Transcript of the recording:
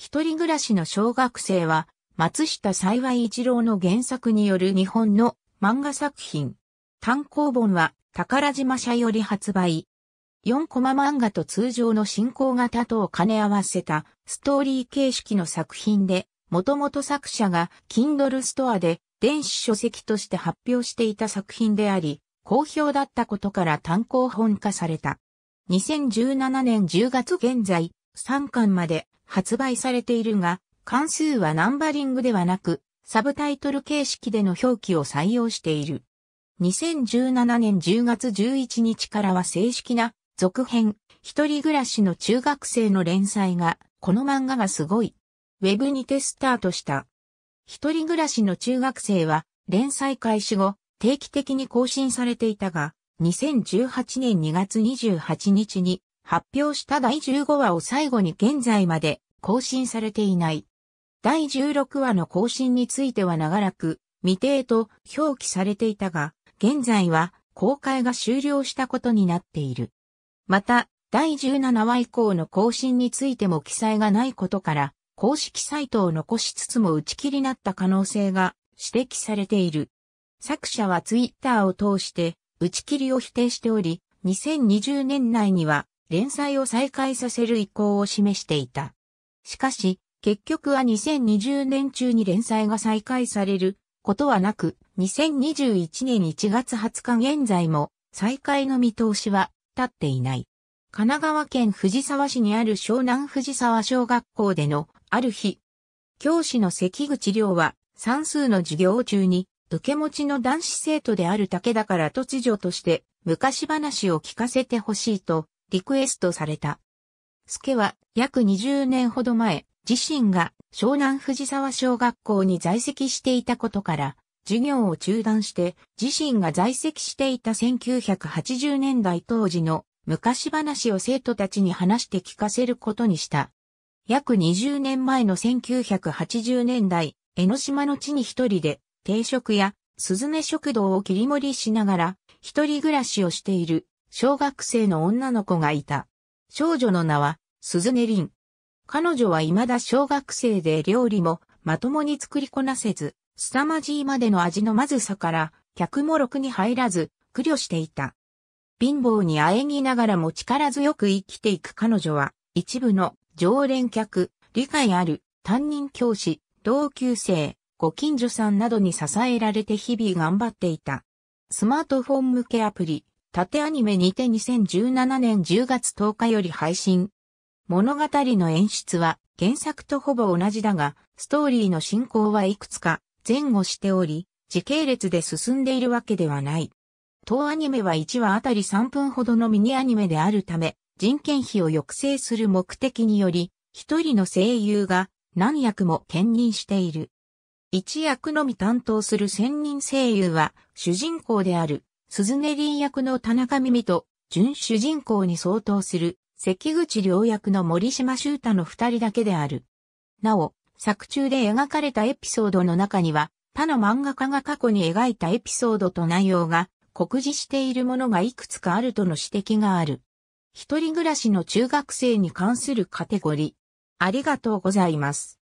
一人暮らしの小学生は、松下幸一郎の原作による日本の漫画作品。単行本は宝島社より発売。4コマ漫画と通常の進行型とを兼ね合わせたストーリー形式の作品で、もともと作者が Kindle ストアで電子書籍として発表していた作品であり、好評だったことから単行本化された。2017年10月現在、3巻まで発売されているが、関数はナンバリングではなく、サブタイトル形式での表記を採用している。2017年10月11日からは正式な続編、一人暮らしの中学生の連載が、この漫画がすごい。ウェブにてスタートした。一人暮らしの中学生は、連載開始後、定期的に更新されていたが、2018年2月28日に発表した第15話を最後に現在まで更新されていない。第16話の更新については長らく未定と表記されていたが、現在は公開が終了したことになっている。また、第17話以降の更新についても記載がないことから、公式サイトを残しつつも打ち切りになった可能性が指摘されている。作者はツイッターを通して打ち切りを否定しており、2020年内には連載を再開させる意向を示していた。しかし、結局は2020年中に連載が再開されることはなく、2021年1月20日現在も再開の見通しは立っていない。神奈川県藤沢市にある湘南藤沢小学校でのある日、教師の関口亮は算数の授業中に受け持ちの男子生徒である武田から突如として昔話を聞かせてほしいとリクエストされた。助は約20年ほど前、自身が湘南藤沢小学校に在籍していたことから、授業を中断して自身が在籍していた1980年代当時の昔話を生徒たちに話して聞かせることにした。約20年前の1980年代、江ノ島の地に一人で定食やスズメ食堂を切り盛りしながら一人暮らしをしている小学生の女の子がいた。少女の名は、鈴音凛。彼女は未だ小学生で料理もまともに作りこなせず、凄まじいまでの味のまずさから、客もろくに入らず、苦慮していた。貧乏にあえぎながらも力強く生きていく彼女は、一部の常連客、理解ある、担任教師、同級生、ご近所さんなどに支えられて日々頑張っていた。スマートフォン向けアプリ、縦アニメにて2017年10月10日より配信。物語の演出は原作とほぼ同じだが、ストーリーの進行はいくつか前後しており、時系列で進んでいるわけではない。当アニメは1話あたり3分ほどのミニアニメであるため、人件費を抑制する目的により、一人の声優が何役も兼任している。一役のみ担当する千人声優は主人公である鈴音林役の田中美美と、準主人公に相当する、関口良役の森島修太の二人だけである。なお、作中で描かれたエピソードの中には、他の漫画家が過去に描いたエピソードと内容が、酷似しているものがいくつかあるとの指摘がある。一人暮らしの中学生に関するカテゴリー。ありがとうございます。